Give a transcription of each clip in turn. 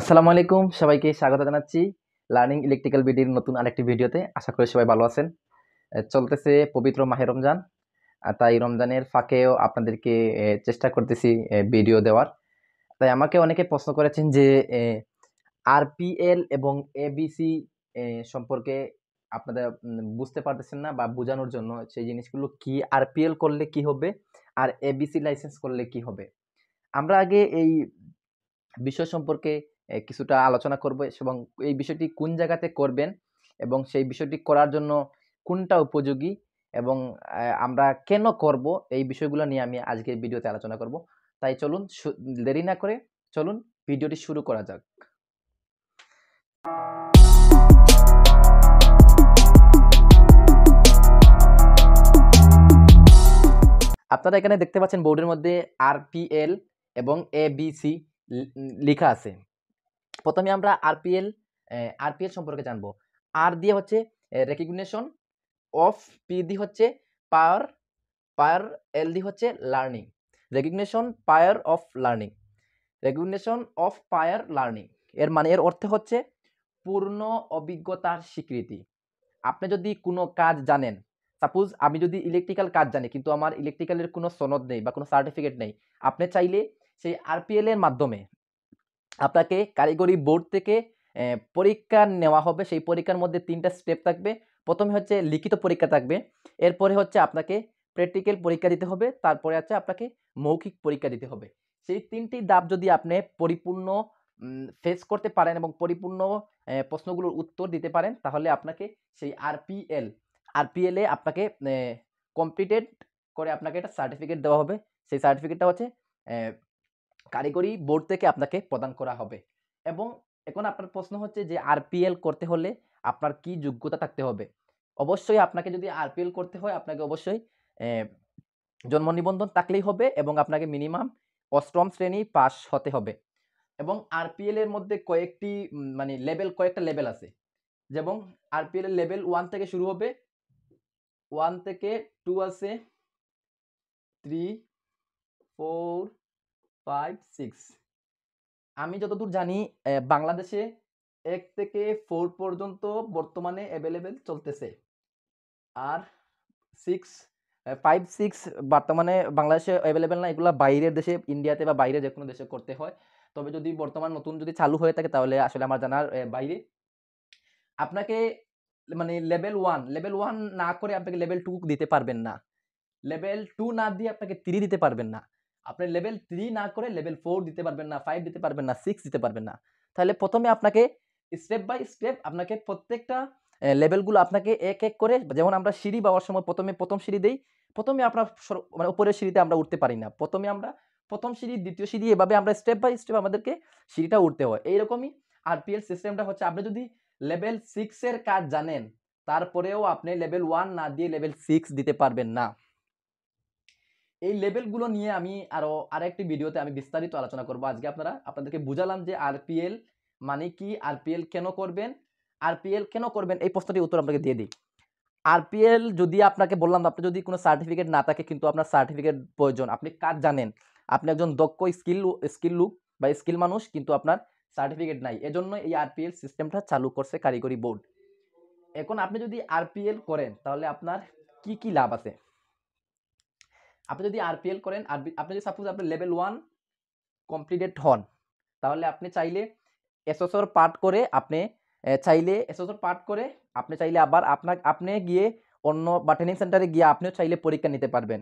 আসসালামু আলাইকুম সবাইকে স্বাগত জানাচ্ছি লার্নিং ইলেকট্রিক্যাল বিডির নতুন আরেকটি ভিডিওতে আশা করি সবাই ভালো আছেন চলতেছে পবিত্র মাহে রমজান তাই রমজানের ফাঁকেও আপনাদেরকে চেষ্টা করতেছি ভিডিও দেওয়ার তাই আমাকে অনেকে প্রশ্ন করেছেন যে আরপিএল এবং এবিসি সম্পর্কে আপনারা বুঝতে পারতেছেন না বা বোঝানোর জন্য সেই জিনিসগুলো কি আরপিএল করলে কি হবে আর এবিসি লাইসেন্স করলে কি হবে আমরা আগে এই বিষয় সম্পর্কে কিছুটা আলোচনা করব এবং এই বিষয়টি কোন জায়গাতে করবেন এবং সেই বিষয়টি করার জন্য কোনটা উপযোগী এবং আমরা কেন করব এই বিষয়গুলো নিয়ে আমি আজকে ভিডিওতে আলোচনা করব তাই চলুন দেরি না করে চলুন ভিডিওটি শুরু করা যাক আপনারা এখানে দেখতে পাচ্ছেন বোর্ডের মধ্যে আরপিএল এবং এ বি সি লেখা আছে প্রথমে আমরা আরপিএল আরপিএল সম্পর্কে জানবো আর দিয়ে হচ্ছে রেকগনেশন অফ পি দি হচ্ছে পাওয়ার পায়ার এল ডি হচ্ছে learning recognition prior of learning recognition of prior learning এর মানে এর অর্থ হচ্ছে পূর্ণ অভিজ্ঞতার স্বীকৃতি আপনি যদি কোনো কাজ জানেন সাপোজ আমি যদি ইলেকট্রিক্যাল কাজ জানি কিন্তু আমার ইলেকট্রিক্যালের কোনো সনদ নেই বা কোনো সার্টিফিকেট নেই আপনি চাইলে সেই আরপিএল এর মাধ্যমে আপনাকে কারিগরি বোর্ড থেকে পরীক্ষা নেওয়া হবে সেই পরীক্ষার মধ্যে তিনটা স্টেপ থাকবে প্রথমে হচ্ছে লিখিত পরীক্ষা থাকবে এরপরে হচ্ছে আপনাকে প্র্যাকটিক্যাল পরীক্ষা দিতে হবে তারপরে হচ্ছে আপনাকে মৌখিক পরীক্ষা দিতে হবে সেই তিনটি দাব যদি আপনি পরিপূর্ণ ফেস করতে পারেন এবং পরিপূর্ণ প্রশ্নগুলোর উত্তর দিতে পারেন তাহলে আপনাকে সেই আরপিএল আরপিএলে আপনাকে কমপ্লিটেড করে আপনাকে একটা সার্টিফিকেট দেওয়া হবে সেই সার্টিফিকেটটা হচ্ছে কারিগরি বোর্ড থেকে আপনাকে প্রদান করা হবে এবং এখন আপনার প্রশ্ন হচ্ছে যে আরপিএল করতে হলে আপনার কি যোগ্যতা থাকতে হবে অবশ্যই আপনাকে যদি আরপিএল করতে হয় আপনাকে অবশ্যই জন্ম নিবন্ধন থাকলেই হবে এবং আপনাকে মিনিমাম অষ্টম শ্রেণী পাস হতে হবে এবং আরপিএল এর মধ্যে কয়েকটি মানে লেভেল কয়েকটা লেভেল আছে যেমন আরপিএল এর লেভেল ওয়ান থেকে শুরু হবে ওয়ান থেকে টু আছে থ্রি ফোর ফাইভ সিক্স আমি যতদূর জানি বাংলাদেশে এক থেকে ফোর পর্যন্ত বর্তমানে অ্যাভেলেবেল চলতেছে আর সিক্স ফাইভ সিক্স বর্তমানে বাংলাদেশে অ্যাভেলেবেল না এগুলো বাইরের দেশে ইন্ডিয়াতে বা বাইরে যে কোনো দেশে করতে হয় তবে যদি বর্তমান নতুন যদি চালু হয়ে থাকে তাহলে আসলে আমার জানার বাইরে আপনাকে মানে লেভেল ওয়ান লেভেল ওয়ান না করে আপনাকে লেভেল টু দিতে পারবেন না লেভেল টু না দিয়ে আপনাকে থ্রি দিতে পারবেন না আপনি লেভেল থ্রি না করে লেভেল ফোর দিতে পারবেন না ফাইভ দিতে পারবেন না সিক্স দিতে পারবেন না তাহলে প্রথমে আপনাকে স্টেপ বাই স্টেপ আপনাকে প্রত্যেকটা লেভেলগুলো আপনাকে এক এক করে যেমন আমরা সিঁড়ি পাওয়ার সময় প্রথমে প্রথম সিঁড়ি দিই প্রথমে আমরা মানে উপরের সিঁড়িতে আমরা উঠতে পারি না প্রথমে আমরা প্রথম সিঁড়ি দ্বিতীয় সিঁড়ি এভাবে আমরা স্টেপ বাই স্টেপ আমাদেরকে সিঁড়িটা উঠতে হয় এইরকমই আরপিএল সিস্টেমটা হচ্ছে আপনি যদি লেভেল সিক্সের কাজ জানেন তারপরেও আপনি লেভেল ওয়ান না দিয়ে লেভেল সিক্স দিতে পারবেন না এই লেভেলগুলো নিয়ে আমি আরও আরেকটি ভিডিওতে আমি বিস্তারিত আলোচনা করব আজকে আপনারা আপনাদেরকে বুঝালাম যে আরপিএল মানে কি আরপিএল কেন করবেন আরপিএল কেন করবেন এই প্রশ্নটির উত্তর আপনাকে দিয়ে দিই আরপিএল যদি আপনাকে বললাম আপনি যদি কোনো সার্টিফিকেট না থাকে কিন্তু আপনার সার্টিফিকেট প্রয়োজন আপনি কাজ জানেন আপনি একজন দক্ষ স্কিল স্কিল লুক বা স্কিল মানুষ কিন্তু আপনার সার্টিফিকেট নাই এজন্য এই আরপিএল সিস্টেমটা চালু করছে কারিগরি বোর্ড এখন আপনি যদি আরপিএল করেন তাহলে আপনার কি কি লাভ আছে আপনি যদি আরপিএল করেন আপনি যদি সাপোজ আপনি লেভেল ওয়ান কমপ্লিটেড হন তাহলে আপনি চাইলে ওর পার্ট করে আপনি চাইলে ওর পার্ট করে আপনি চাইলে আবার আপনার আপনি গিয়ে অন্য বা ট্রেনিং সেন্টারে গিয়ে আপনিও চাইলে পরীক্ষা নিতে পারবেন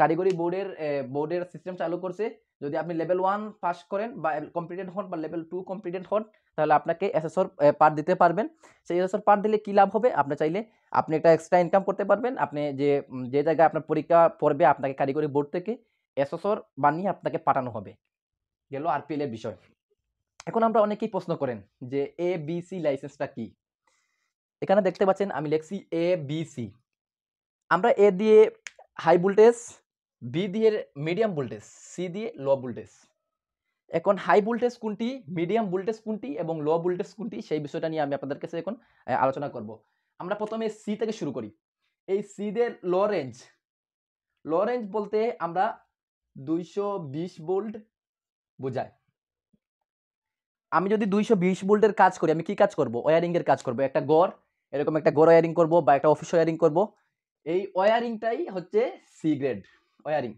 কারিগরি বোর্ডের বোর্ডের সিস্টেম চালু করছে যদি আপনি লেভেল ওয়ান পাস করেন বা কমপ্লিটেড হন বা লেভেল টু কমপ্লিটেড হন তাহলে আপনাকে এসএসর পার দিতে পারবেন সেই এসএসর পার দিলে কী লাভ হবে আপনি চাইলে আপনি একটা এক্সট্রা ইনকাম করতে পারবেন আপনি যে যে জায়গায় আপনার পরীক্ষা পড়বে আপনাকে কারিগরি বোর্ড থেকে এসএসর বানিয়ে আপনাকে পাঠানো হবে গেল পি এলের বিষয় এখন আমরা অনেকেই প্রশ্ন করেন যে এ বি সি লাইসেন্সটা কী এখানে দেখতে পাচ্ছেন আমি লিখছি এ বি সি আমরা এ দিয়ে হাই ভোল্টেজ বি দিয়ে মিডিয়াম ভোল্টেজ সি দিয়ে লো ভোল্টেজ এখন হাই ভোল্টেজ কোনটি মিডিয়াম ভোল্টেজ কোনটি এবং লো ভোল্টেজ কোনটি সেই বিষয়টা নিয়ে আমি আপনাদের কাছে এখন আলোচনা করব আমরা প্রথমে সি থেকে শুরু করি এই সি দিয়ে লো রেঞ্জ লো রেঞ্জ বলতে আমরা দুইশো বিশ ভোল্ট বোঝায় আমি যদি দুইশো বিশ ভোল্টের কাজ করি আমি কি কাজ করব ওয়ারিংয়ের কাজ করব একটা গড় এরকম একটা গড় ওয়ারিং করব বা একটা অফিস ওয়ারিং করব এই ওয়ারিংটাই হচ্ছে সি গ্রেড ওয়ারিং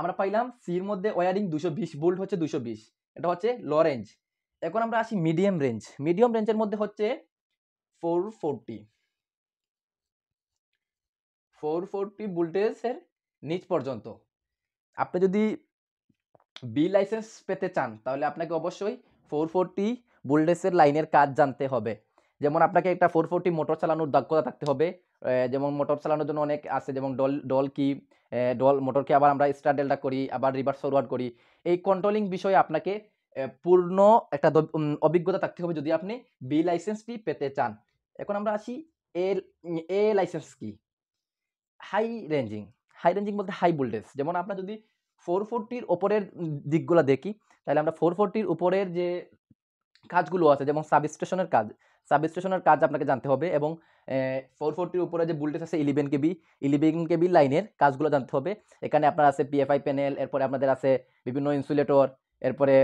আমরা পাইলাম সির মধ্যে ওয়ারিং দুশো বিশ বোল্ট হচ্ছে দুশো বিশ এটা হচ্ছে লো রেঞ্জ এখন আমরা আসি মিডিয়াম রেঞ্জ মিডিয়াম রেঞ্জের মধ্যে হচ্ছে ফোর ফোরটি ফোর ফোরটি ভোল্টেজের নিচ পর্যন্ত আপনি যদি বি লাইসেন্স পেতে চান তাহলে আপনাকে অবশ্যই ফোর ফোরটি ভোল্টেজের লাইনের কাজ জানতে হবে যেমন আপনাকে একটা ফোর ফোরটি মোটর চালানোর দক্ষতা থাকতে হবে যেমন মোটর চালানোর জন্য অনেক আছে যেমন ডল ডল কি ডল মোটরকে আবার আমরা স্টার ডেল্টা করি আবার রিভার্স ফরওয়ার্ড করি এই কন্ট্রোলিং বিষয়ে আপনাকে পূর্ণ একটা অভিজ্ঞতা থাকতে হবে যদি আপনি বি লাইসেন্সটি পেতে চান এখন আমরা আসি এ এ লাইসেন্স কি হাই রেঞ্জিং হাই রেঞ্জিং বলতে হাই ভোল্টেজ যেমন আমরা যদি ফোর ফোরটির ওপরের দিকগুলো দেখি তাহলে আমরা ফোর ফোরটির উপরের যে কাজগুলো আছে যেমন সাবস্টেশনের কাজ সাবস্টেশনের কাজ আপনাকে জানতে হবে এবং ফোর ফোরটির উপরে যে বুলটেজ আছে ইলেভেন কেবি ইলেভেন কেবি লাইনের কাজগুলো জানতে হবে এখানে আপনার আছে পিএফআই প্যানেল এরপরে আপনাদের আছে বিভিন্ন ইনসুলেটর এরপরে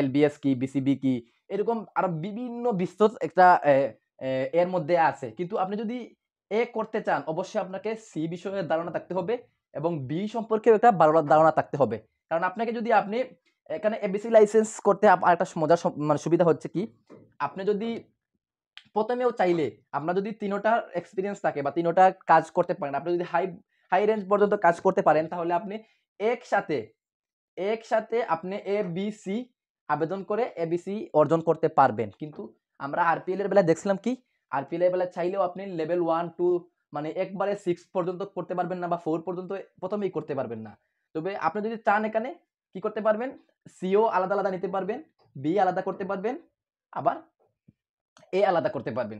এলবিএস কি বিসিবি কি এরকম আরও বিভিন্ন বিস্তর একটা এর মধ্যে আছে কিন্তু আপনি যদি এ করতে চান অবশ্যই আপনাকে সি বিষয়ে ধারণা থাকতে হবে এবং বি সম্পর্কেও একটা ধারণা থাকতে হবে কারণ আপনাকে যদি আপনি এখানে এবিসি লাইসেন্স করতে আরেকটা মজার মানে সুবিধা হচ্ছে কি আপনি যদি প্রথমেও চাইলে আপনার যদি তিনোটার এক্সপিরিয়েন্স থাকে বা তিনোটা কাজ করতে পারেন আপনি যদি হাই হাই রেঞ্জ পর্যন্ত কাজ করতে পারেন তাহলে আপনি একসাথে একসাথে আপনি এ বি সি আবেদন করে এ বি সি অর্জন করতে পারবেন কিন্তু আমরা আরপিএল এর বেলা দেখছিলাম কি আরপিএল এর বেলা চাইলেও আপনি লেভেল ওয়ান টু মানে একবারে সিক্স পর্যন্ত করতে পারবেন না বা ফোর পর্যন্ত প্রথমেই করতে পারবেন না তবে আপনি যদি চান এখানে কি করতে পারবেন সিও আলাদা আলাদা নিতে পারবেন বি আলাদা করতে পারবেন আবার এ আলাদা করতে পারবেন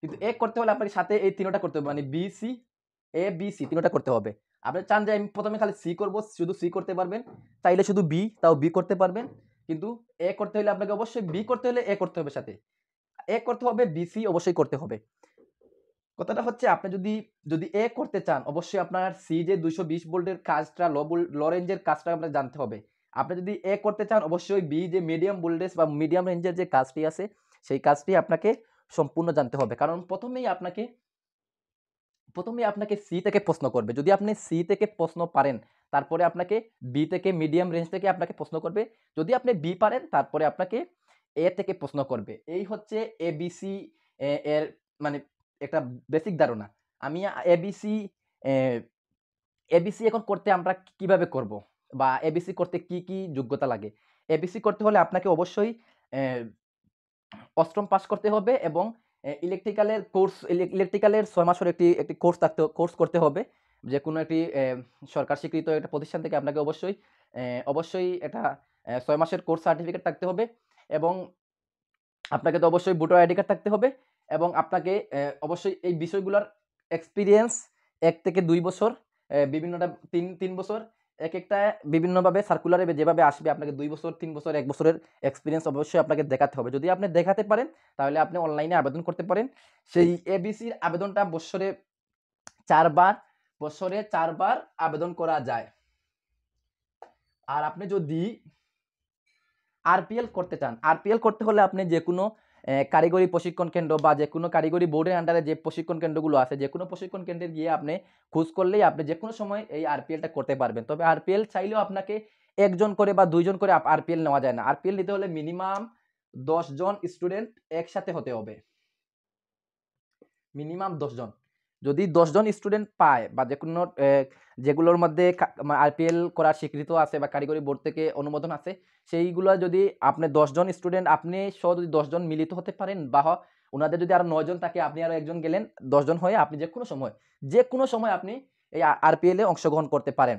কিন্তু এ করতে হলে আপনাকে সাথে এই তিনোটা করতে হবে মানে B C A B C তিনোটা করতে হবে আপনি চান যে আমি প্রথমে খালি সি করব শুধু সি করতে পারবেন চাইলে শুধু বি তাও বি করতে পারবেন কিন্তু এ করতে হলে আপনাকে অবশ্যই বি করতে হলে এ করতে হবে সাথে এ করতে হবে বি সি অবশ্যই করতে হবে কথাটা হচ্ছে আপনি যদি যদি এ করতে চান অবশ্যই আপনার সি যে দুইশো বিশ ভোল্টের কাজটা লো লো রেঞ্জের কাজটা আপনার জানতে হবে আপনি যদি এ করতে চান অবশ্যই বি যে মিডিয়াম ভোল্টেজ বা মিডিয়াম রেঞ্জের যে কাজটি আছে সেই কাজটি আপনাকে সম্পূর্ণ জানতে হবে কারণ প্রথমেই আপনাকে প্রথমে আপনাকে সি থেকে প্রশ্ন করবে যদি আপনি সি থেকে প্রশ্ন পারেন তারপরে আপনাকে বি থেকে মিডিয়াম রেঞ্জ থেকে আপনাকে প্রশ্ন করবে যদি আপনি বি পারেন তারপরে আপনাকে এ থেকে প্রশ্ন করবে এই হচ্ছে এবিসি এর মানে একটা বেসিক ধারণা আমি এবিসি এবিসি এখন করতে আমরা কিভাবে করব বা এবিসি করতে কি কি যোগ্যতা লাগে এবিসি করতে হলে আপনাকে অবশ্যই অষ্টম পাস করতে হবে এবং ইলেকট্রিক্যালের কোর্স ইলেকট্রিক্যালের ছয় মাসের একটি একটি কোর্স থাকতে কোর্স করতে হবে যে কোনো একটি সরকার স্বীকৃত একটা প্রতিষ্ঠান থেকে আপনাকে অবশ্যই অবশ্যই এটা ছয় মাসের কোর্স সার্টিফিকেট থাকতে হবে এবং আপনাকে তো অবশ্যই ভোটার আইডি কার্ড থাকতে হবে এবং আপনাকে অবশ্যই এই বিষয়গুলোর এক্সপিরিয়েন্স এক থেকে দুই বছর বিভিন্নটা তিন তিন বছর এক একটা বিভিন্নভাবে সার্কুলারে যেভাবে আসবে আপনাকে দুই বছর তিন বছর এক বছরের এক্সপিরিয়েন্স অবশ্যই আপনাকে দেখাতে হবে যদি আপনি দেখাতে পারেন তাহলে আপনি অনলাইনে আবেদন করতে পারেন সেই এবিসির আবেদনটা বছরে চারবার বছরে চারবার আবেদন করা যায় আর আপনি যদি আরপিএল করতে চান আরপিএল করতে হলে আপনি যে কোনো কারিগরি প্রশিক্ষণ কেন্দ্র বা যে কোনো কারিগরি বোর্ডের আন্ডারে যে প্রশিক্ষণ কেন্দ্রগুলো আছে যে কোনো প্রশিক্ষণ কেন্দ্রে গিয়ে আপনি খোঁজ করলেই আপনি যে কোনো সময় এই আরপিএলটা করতে পারবেন তবে আরপিএল চাইলেও আপনাকে একজন করে বা দুইজন করে আরপিএল নেওয়া যায় না আরপিএল নিতে হলে মিনিমাম দশজন স্টুডেন্ট একসাথে হতে হবে মিনিমাম দশজন যদি দশজন স্টুডেন্ট পায় বা যে কোনো যেগুলোর মধ্যে আইপিএল করার স্বীকৃত আছে বা কারিগরি বোর্ড থেকে অনুমোদন আছে সেইগুলো যদি আপনি দশজন স্টুডেন্ট আপনি সহ যদি দশজন মিলিত হতে পারেন বা ওনাদের যদি আরও নয়জন থাকে আপনি আরও একজন গেলেন দশজন হয়ে আপনি যে কোনো সময় যে কোনো সময় আপনি এই আরপিএলে অংশগ্রহণ করতে পারেন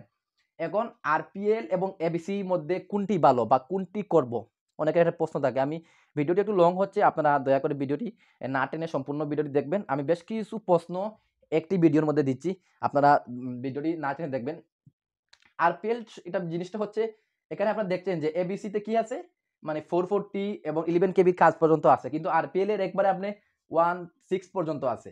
এখন আরপিএল এবং এবিসি মধ্যে কোনটি ভালো বা কোনটি করব অনেকের একটা প্রশ্ন থাকে আমি ভিডিওটি একটু লং হচ্ছে আপনারা দয়া করে ভিডিওটি না টেনে সম্পূর্ণ ভিডিওটি দেখবেন আমি বেশ কিছু প্রশ্ন একটি ভিডিওর মধ্যে দিচ্ছি আপনারা ভিডিওটি না চেনে দেখবেন আর পিএল এটা জিনিসটা হচ্ছে এখানে আপনারা দেখছেন যে এবিসিতে কি আছে মানে ফোর ফোরটি এবং ইলেভেন কেবির কাজ পর্যন্ত আছে কিন্তু আর পিএল এর একবারে আপনি ওয়ান সিক্স পর্যন্ত আছে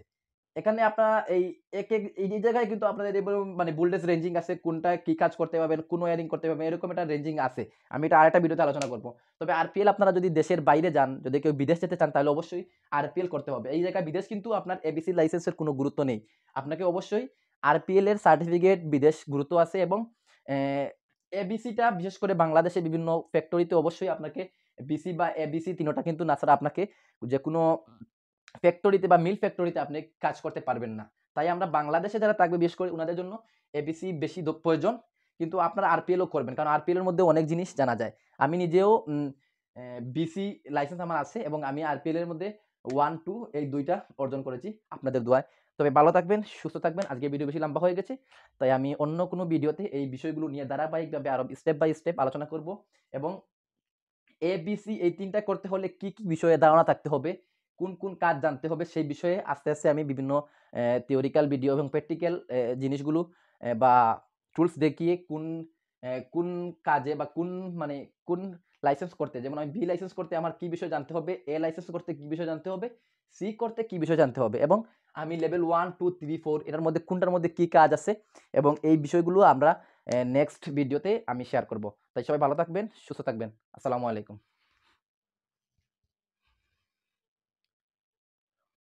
এখানে আপনারা এই এক এক এই জায়গায় কিন্তু আপনাদের এরকম মানে বুলডেস রেঞ্জিং আছে কোনটা কি কাজ করতে পারবেন কোন ওয়ারিং করতে পারবেন এরকম একটা রেঞ্জিং আছে আমি এটা আরেকটা ভিডিওতে আলোচনা করবো তবে আরপিএল আপনারা যদি দেশের বাইরে যান যদি কেউ বিদেশ যেতে চান তাহলে অবশ্যই আরপিএল করতে হবে এই জায়গায় বিদেশ কিন্তু আপনার এবিসি লাইসেন্সের কোনো গুরুত্ব নেই আপনাকে অবশ্যই আরপিএল এর সার্টিফিকেট বিদেশ গুরুত্ব আছে এবং এবিসিটা বিশেষ করে বাংলাদেশে বিভিন্ন ফ্যাক্টরিতে অবশ্যই আপনাকে বিসি বা এবিসি তিনোটা কিন্তু না ছাড়া আপনাকে যে কোনো ফ্যাক্টরিতে বা মিল ফ্যাক্টরিতে আপনি কাজ করতে পারবেন না তাই আমরা বাংলাদেশে যারা থাকবে বিশেষ করে ওনাদের জন্য এবিসি বেশি প্রয়োজন কিন্তু আপনারা আরপিএলও করবেন কারণ আরপিএলের মধ্যে অনেক জিনিস জানা যায় আমি নিজেও বিসি লাইসেন্স আমার আছে এবং আমি আরপিএলের মধ্যে ওয়ান টু এই দুইটা অর্জন করেছি আপনাদের দোয়ায় তবে ভালো থাকবেন সুস্থ থাকবেন আজকে ভিডিও বেশি লম্বা হয়ে গেছে তাই আমি অন্য কোনো ভিডিওতে এই বিষয়গুলো নিয়ে ধারাবাহিকভাবে আরও স্টেপ বাই স্টেপ আলোচনা করব এবং এ এই তিনটা করতে হলে কি কি বিষয়ে ধারণা থাকতে হবে কোন কোন কাজ জানতে হবে সেই বিষয়ে আস্তে আস্তে আমি বিভিন্ন থিওরিক্যাল ভিডিও এবং প্র্যাকটিক্যাল জিনিসগুলো বা টুলস দেখিয়ে কোন কোন কাজে বা কোন মানে কোন লাইসেন্স করতে যেমন আমি বি লাইসেন্স করতে আমার কী বিষয় জানতে হবে এ লাইসেন্স করতে কী বিষয় জানতে হবে সি করতে কী বিষয় জানতে হবে এবং আমি level one two three four এটার মধ্যে কোনটার মধ্যে কী কাজ আছে এবং এই বিষয়গুলো আমরা নেক্সট ভিডিওতে আমি শেয়ার করব তাই সবাই ভালো থাকবেন সুস্থ থাকবেন আসসালামু আলাইকুম